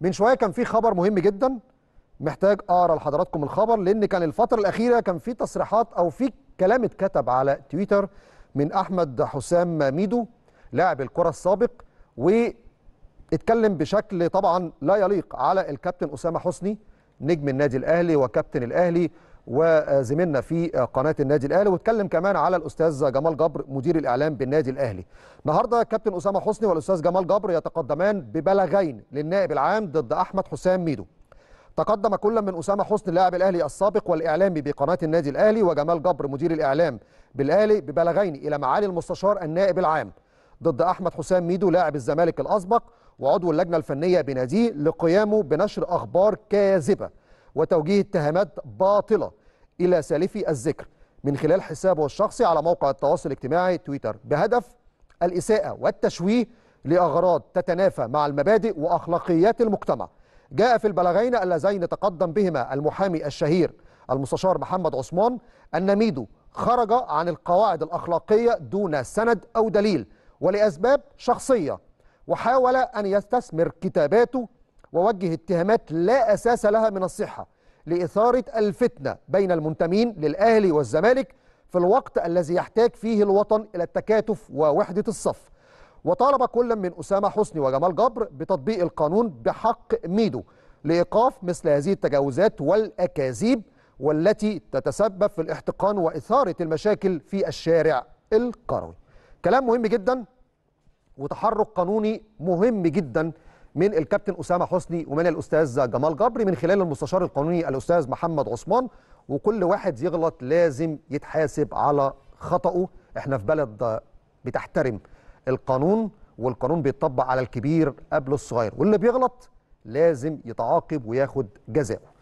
من شويه كان في خبر مهم جدا محتاج اقرا لحضراتكم الخبر لان كان الفتره الاخيره كان في تصريحات او في كلام اتكتب على تويتر من احمد حسام ميدو لاعب الكره السابق واتكلم بشكل طبعا لا يليق على الكابتن اسامه حسني نجم النادي الاهلي وكابتن الاهلي وزميلنا في قناه النادي الاهلي واتكلم كمان على الاستاذ جمال جبر مدير الاعلام بالنادي الاهلي. النهارده كابتن اسامه حسني والاستاذ جمال جبر يتقدمان ببلغين للنائب العام ضد احمد حسام ميدو. تقدم كل من اسامه حسني اللاعب الاهلي السابق والاعلامي بقناه النادي الاهلي وجمال جبر مدير الاعلام بالاهلي ببلغين الى معالي المستشار النائب العام ضد احمد حسام ميدو لاعب الزمالك الاسبق وعضو اللجنه الفنيه بناديه لقيامه بنشر اخبار كاذبه وتوجيه اتهامات باطلة إلى سالفي الذكر من خلال حسابه الشخصي على موقع التواصل الاجتماعي تويتر بهدف الإساءة والتشويه لأغراض تتنافى مع المبادئ وأخلاقيات المجتمع جاء في البلاغين اللذين تقدم بهما المحامي الشهير المستشار محمد عثمان أن ميدو خرج عن القواعد الأخلاقية دون سند أو دليل ولأسباب شخصية وحاول أن يستثمر كتاباته ووجه اتهامات لا أساس لها من الصحة لإثارة الفتنة بين المنتمين للأهلي والزمالك في الوقت الذي يحتاج فيه الوطن إلى التكاتف ووحدة الصف وطالب كل من أسامة حسني وجمال جبر بتطبيق القانون بحق ميدو لإيقاف مثل هذه التجاوزات والأكاذيب والتي تتسبب في الاحتقان وإثارة المشاكل في الشارع القروي كلام مهم جدا وتحرك قانوني مهم جدا من الكابتن اسامه حسني ومن الاستاذ جمال جبري من خلال المستشار القانوني الاستاذ محمد عثمان وكل واحد يغلط لازم يتحاسب على خطأه احنا في بلد بتحترم القانون والقانون بيتطبق على الكبير قبل الصغير واللي بيغلط لازم يتعاقب وياخد جزاؤه